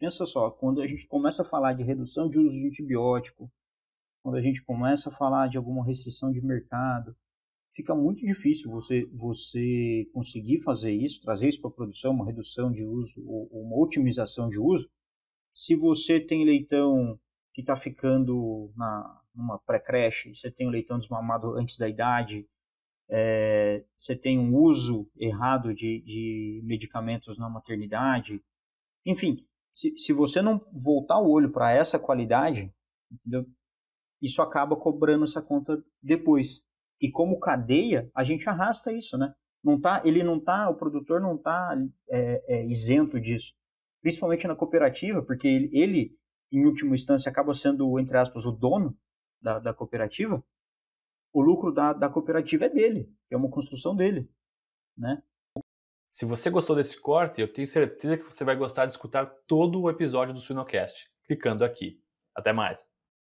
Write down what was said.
Pensa só, quando a gente começa a falar de redução de uso de antibiótico, quando a gente começa a falar de alguma restrição de mercado, fica muito difícil você, você conseguir fazer isso, trazer isso para a produção, uma redução de uso ou, ou uma otimização de uso, se você tem leitão que está ficando na, numa pré-creche, você tem o leitão desmamado antes da idade, é, você tem um uso errado de, de medicamentos na maternidade, enfim, se, se você não voltar o olho para essa qualidade, entendeu? isso acaba cobrando essa conta depois. E como cadeia, a gente arrasta isso, né? Não tá, ele não tá, o produtor não tá é, é, isento disso. Principalmente na cooperativa, porque ele, ele, em última instância, acaba sendo, entre aspas, o dono da, da cooperativa. O lucro da, da cooperativa é dele, é uma construção dele, né? Se você gostou desse corte, eu tenho certeza que você vai gostar de escutar todo o episódio do Suinocast, clicando aqui. Até mais!